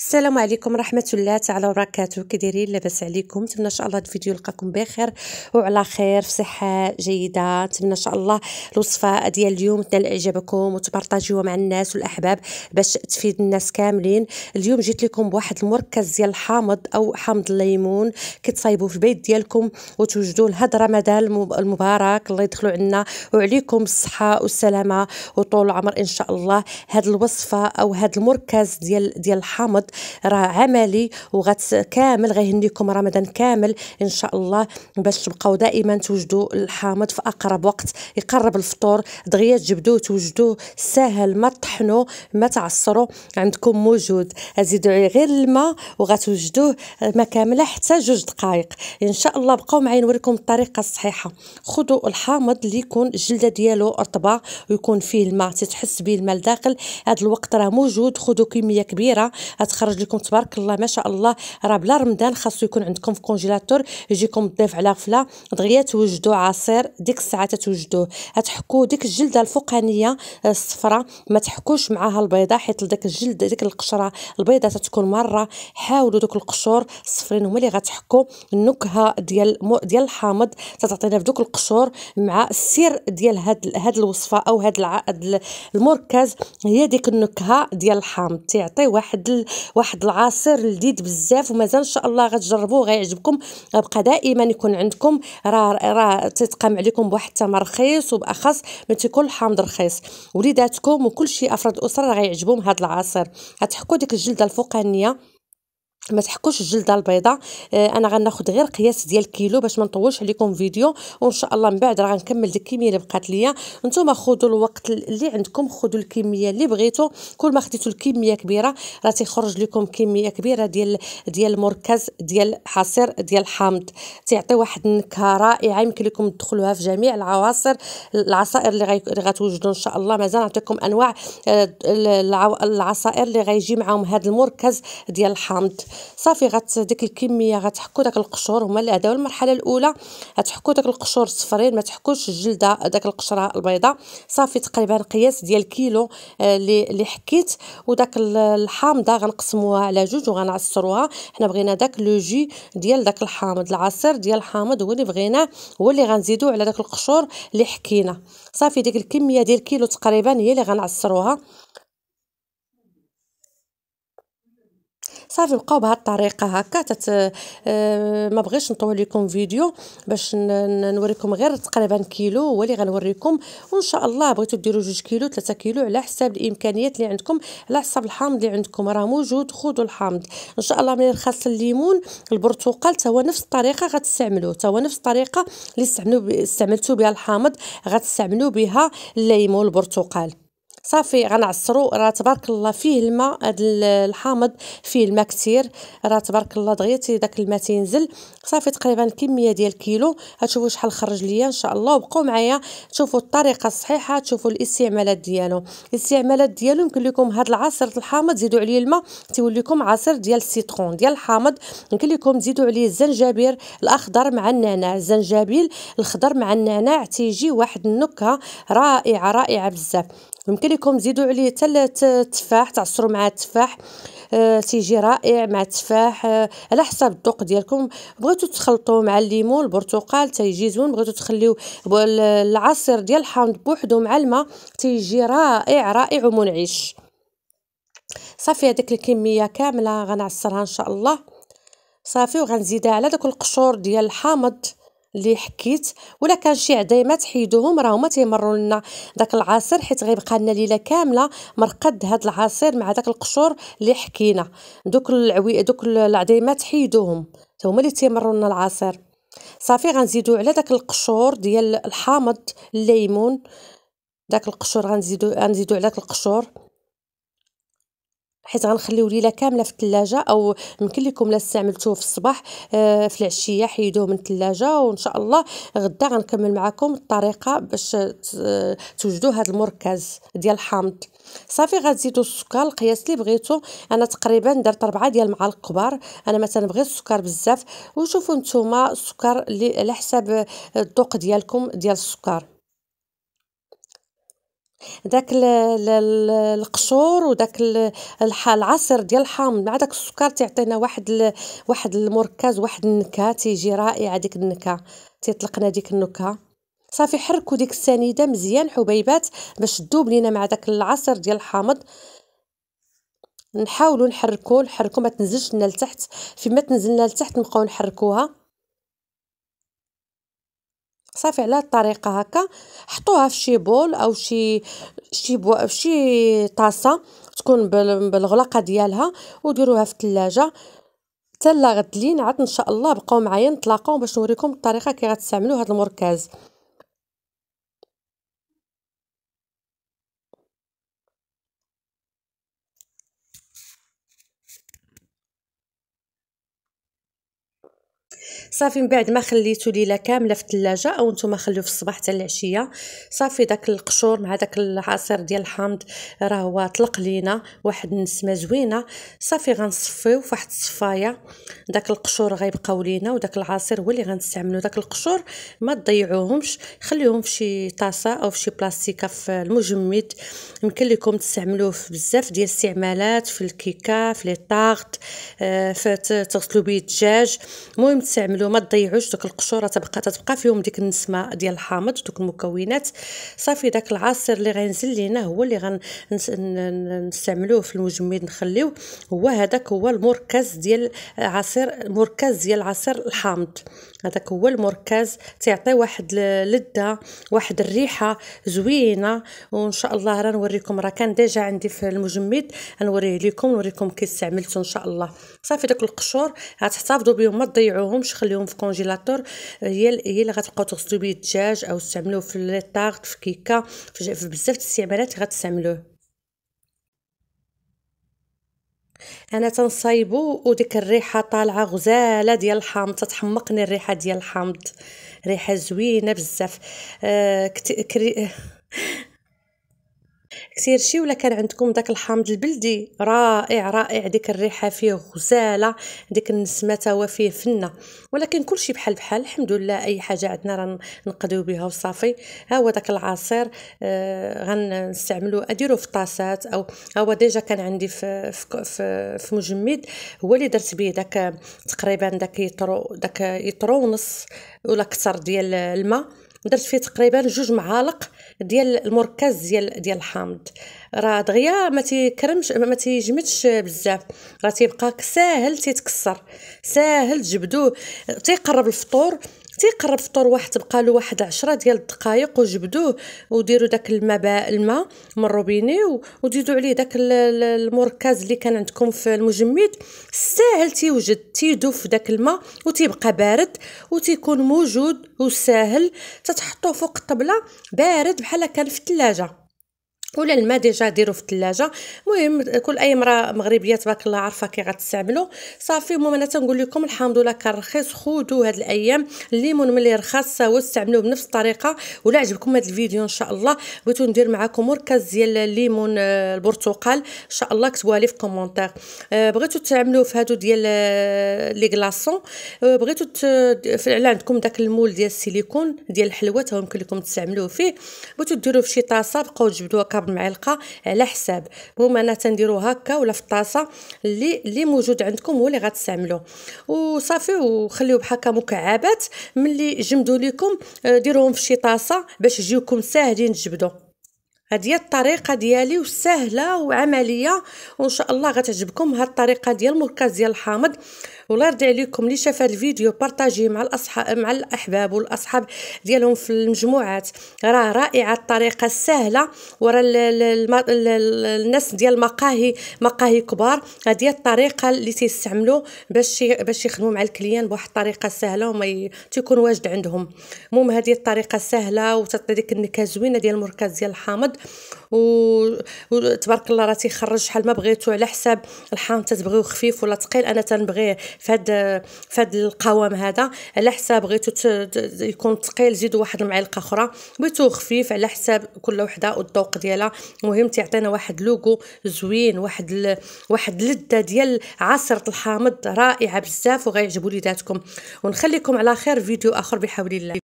السلام عليكم ورحمه الله تعالى وبركاته كي دايرين لاباس عليكم نتمنى ان شاء الله الفيديو يلقاكم بخير وعلى خير في صحه جيده نتمنى ان شاء الله الوصفه ديال اليوم تنال اعجابكم وتبارطاجيوها مع الناس والاحباب باش تفيد الناس كاملين اليوم جيت لكم بواحد المركز ديال الحامض او حامض الليمون كتصايبوه في البيت ديالكم وتوجدوه لهاد رمضان المبارك الله يدخلوا عنا وعليكم الصحه والسلامه وطول العمر ان شاء الله هاد الوصفه او هاد المركز ديال ديال الحامض راه عملي وغت كامل غيهنيكم رمضان كامل ان شاء الله باش تبقاو دائما توجدوا الحامض في اقرب وقت يقرب الفطور دغيا تجبدوه توجدوه ساهل ما تطحنوا ما تعصروا عندكم موجود زيدوا عليه غير الماء وغتوجدوه ما كامله حتى جوج دقائق ان شاء الله بقاو معايا نوريكم الطريقه الصحيحه خذوا الحامض اللي يكون الجلده ديالو رطبه ويكون فيه الماء تتحس به الماء لداخل هذا الوقت راه موجود خذوا كميه كبيره تخرج لكم تبارك الله ما شاء الله راه بلا رمضان خاصو يكون عندكم في كونجيلاتور يجيكم الضيف على غفله دغيا توجدوا عصير ديك الساعه تتوجدوه غتحكوا ديك الجلده الفوقانيه آه، الصفراء ما تحكوش معاها البيضه حيت داك الجلد ديك القشره البيضه تتكون مره حاولوا دوك القشور الصفرين هما اللي غتحكوا النكهه ديال ديال الحامض تتعطينا في دوك القشور مع السر ديال هاد هاد الوصفه او هاد المركز هي ديك النكهه ديال الحامض تيعطي واحد واحد العصير لذيذ بزاف ومازال ان شاء الله غتجربوه غيعجبكم غيبقى دائما يكون عندكم راه راه تيتقام عليكم بواحد الثمن رخيص وباخص ما تيكون الحامض رخيص وليداتكم وكل شيء افراد الاسره غيعجبهم هذا العصير غتحكوا ديك الجلده الفوقانيه ما تحكوش الجلده البيضاء آه، انا غناخذ غير قياس ديال كيلو باش ما نطولش عليكم فيديو وان شاء الله من بعد راه غنكمل ديك الكميه اللي بقات ليا نتوما خذوا الوقت اللي عندكم خذوا الكميه اللي بغيتو كل ما خديتوا الكميه كبيره راه تيخرج لكم كميه كبيره ديال ديال المركز ديال حصير ديال الحامض تيعطي واحد النكهه رائعه يمكن لكم تدخلوها في جميع العواصر العصائر اللي غتوجدوا ان شاء الله مازال نعطيكم انواع آه، العصائر اللي غيجي معاهم هذا المركز ديال الحامض صافي غت ديك الكميه غتحكو داك القشور هما اللي هذا المرحله الاولى غتحكو داك القشور صفرين ما تحكوش الجلده داك القشره البيضاء صافي تقريبا قياس ديال كيلو آه، اللي اللي حكيت وداك الحامضه غنقسموها على جوج وغنعصروها حنا بغينا داك لو جي ديال داك الحامض العصير ديال الحامض هو اللي بغيناه هو اللي غنزيدوه على داك القشور اللي حكينا صافي ديك الكميه ديال كيلو تقريبا هي اللي غنعصروها صافي بقاو بهذه الطريقه هكا تت آه، ما بغيتش نطول لكم فيديو باش نوريكم غير تقريبا كيلو هو اللي غنوريكم وان شاء الله بغيتو ديروا 2 كيلو 3 كيلو على حساب الامكانيات اللي عندكم على حساب الحامض اللي عندكم راه موجود خذوا الحامض ان شاء الله ملي خاص الليمون البرتقال حتى هو نفس الطريقه غتستعملوه حتى هو نفس الطريقه اللي استعملتو بها الحامض غتستعملوا بها الليمون البرتقال صافي غنعصرو راه تبارك الله فيه الماء هذا الحامض فيه الماء كثير راه تبارك الله دغيا تي داك الماء تينزل صافي تقريبا كميه ديال كيلو هتشوفوا شحال خرج ليا ان شاء الله وبقوا معايا تشوفوا الطريقه الصحيحه تشوفوا الاستعمالات ديالو الاستعمالات ديالو يمكن لكم هذا العصير الحامض زيدوا عليه الماء تيولي لكم عصير ديال السيترون ديال الحامض يمكن لكم تزيدوا عليه الزنجبير الاخضر مع النعناع الزنجبيل الاخضر مع النعناع تيجي واحد النكهه رائعه رائعه بزاف يمكن تزيدوا عليه حتى التفاح تعصروا مع التفاح تيجي آه، رائع مع التفاح آه، على حسب الذوق ديالكم بغيتو تخلطوه مع الليمون البرتقال تيجي زوين بغيتو تخليو العصير ديال الحامض بوحدو مع الماء تيجي رائع رائع ومنعش صافي هذيك الكميه كامله غنعصرها ان شاء الله صافي وغنزيدها على داك القشور ديال الحامض اللي حكيت ولا كان شي عدايمات حيدوهم راه هما تيمروا لنا داك العصير حيت غيبقى لنا ليله كامله مرقد هاد العصير مع داك القشور اللي حكينا دوك العوي دوك العدايمات حيدوهم حتى هما اللي تيمروا لنا العصير صافي غنزيدو على داك القشور ديال الحامض الليمون داك القشور غنزيدو غنزيدو على داك القشور حيت غنخليو ليله كامله في الثلاجه او يمكن لكم لا استعملتوه في الصباح آه، في العشيه حيدوه من الثلاجه وان شاء الله غدا غنكمل معكم الطريقه باش آه، توجدوا هذا المركز ديال الحامض صافي غتزيدوا السكر القياس اللي بغيتو انا تقريبا درت 4 ديال المعالق كبار انا ما تنبغيش السكر بزاف وشوفوا نتوما السكر اللي على حساب الذوق ديالكم ديال السكر داك القشور وداك الح العصير ديال الحامض مع داك السكر تيعطينا واحد واحد المركز واحد النكهه تيجي رائعه ديك النكهه تيطلقنا ديك النكهه صافي حركوا ديك السنيده مزيان حبيبات باش تذوب لينا مع داك العصير ديال الحامض نحاولوا نحركوه نحركو ما تنزلش لنا لتحت فيما تنزل لنا لتحت نبقاو نحركوها صافي على الطريقه هكا حطوها في شي بول او شي شي بو... شي طاسه تكون بال... بالغلاقه ديالها وديروها في الثلاجه حتى لا غتلين عاد ان شاء الله بقاو معايا نتلاقاو باش نوريكم الطريقه كي غتستعملوا هذا المركز صافي من بعد ما خليتو ليله كامله في الثلاجه او نتوما خليوه في الصباح حتى العشيه صافي داك القشور مع داك العصير ديال الحامض راه هو طلق لينا واحد النسمه زوينه صافي غنصفيو فواحد الصفايه داك القشور غيبقاو لينا وداك العصير هو اللي غنستعملو داك القشور ما تضيعوهمش خليهم في شي طاسه او في شي بلاستيكه في المجمد يمكن لكم تستعملوه في بزاف ديال الاستعمالات في الكيكه في لي طارت آه، في تغسلو بيه الدجاج المهم تستعملوه ما تضيعوش دوك القشوره تبقى تتبقى فيهم ديك النسمه ديال الحامض دوك المكونات صافي داك العصير اللي غينزل لينا هو اللي غنستعملوه في المجمد نخليوه هو هذاك هو المركز ديال عصير مركز ديال عصير الحامض هذاك هو المركز تيعطي واحد اللذه واحد الريحه زوينه وان شاء الله راه نوريكم راه كان ديجا عندي في المجمد غنوريه لكم نوريكم كي استعملته ان شاء الله صافي داك القشور غتحتفظوا بهم ما تضيعوهمش تخليهم في كونجيلاتور آه، هي هي اللي غتبقاو تغسلوا به الدجاج او تستعملوه في لي طارت في كيكه في بزاف الاستعمالات غتستعملوه انا تنصايبو وديك الريحه طالعه غزاله ديال الحامض تتحمقني الريحه ديال الحامض ريحه زوينه بزاف آه كت... كري... كثير شي ولا كان عندكم داك الحامض البلدي رائع رائع ديك الريحه فيه غزاله ديك النسمه هو فيه فنه ولكن كلشي بحال بحال الحمد لله اي حاجه عندنا راه نقديو بها وصافي ها هو داك العصير آه غنستعملو اديرو في طاسات او هو ديجا كان عندي في في في, في مجمد هو اللي درت به داك تقريبا داك يطرو داك يطرو ونص ولا اكثر ديال الماء درت فيه تقريبا جوج معالق ديال المركز ديال ديال الحامض راه دغيا ما تيكرمش ما تيجمدش بزاف راه تيبقى ساهل تيتكسر ساهل تجبدوه تيقرب الفطور تيقرب فطور واحد تبقى له واحد عشرة ديال الدقائق وجبدوه وديروا داك الماء الماء من الروبيني وزيدوا عليه داك المركز اللي كان عندكم في المجمد ساهل تيوجد تيدوب في داك الماء وتيبقى بارد وتيكون موجود وساهل تتحطوه فوق الطبله بارد بحال كان في الثلاجه ولا ديجا ديرو في الثلاجه المهم كل اي امراه مغربيه تبارك الله عارفه كي غتستعملو صافي المهم انا تنقول لكم الحمد لله كان رخيص خذوه هاد الايام الليمون ملي رخاص واستعملوه بنفس الطريقه ولا عجبكم هاد الفيديو ان شاء الله بغيتو ندير معكم مركز ديال الليمون آه، البرتقال ان شاء الله كتبوها لي في كومونتير آه، بغيتو تعملوه في هادو ديال آه، لي غلاصون بغيتو فعلا عندكم داك المول ديال السيليكون ديال الحلوى تا يمكن لكم تستعملوه فيه بغيتو ديروه في شي طاسه بقاو تجبدوها معلقه على حساب المهم انا تنديرو هكا ولا في الطاسه اللي اللي موجود عندكم هو اللي غتستعملوه وصافي وخليوه بحكا مكعبات ملي جمدوا لكم آه، ديروهم في شي طاسه باش يجيوكم ساهلين تجبدوا هذه هي الطريقه ديالي وسهله وعمليه وان شاء الله غتعجبكم هاد الطريقه ديال مركز ديال الحامض والله يرضي عليكم اللي شاف هذا الفيديو بارطاجيه مع الاصحاب مع الاحباب والاصحاب ديالهم في المجموعات راه رائعه الطريقه السهله ورا الناس ديال المقاهي مقاهي كبار هذه هي الطريقه اللي تيستعملوا باش باش يخدموا مع الكليان بواحد الطريقه سهله وما تيكون واجد عندهم المهم هذه الطريقه سهله وتعطي ديك النكهه زوينه ديال المركز ديال الحامض وتبارك الله راه تيخرج شحال ما بغيتو على حساب الحامض تتبغيو خفيف ولا ثقيل انا تنبغيه فهاد فهاد القوام هذا على حساب بغيتو يكون ثقيل زيدوا واحد المعلقه اخرى بغيتو خفيف على حساب كل وحده والذوق ديالها المهم تيعطينا واحد لوغو زوين واحد ال... واحد اللذه ديال عصره الحامض رائعه بزاف وغيعجبوا وليداتكم ونخليكم على خير فيديو اخر بحول الله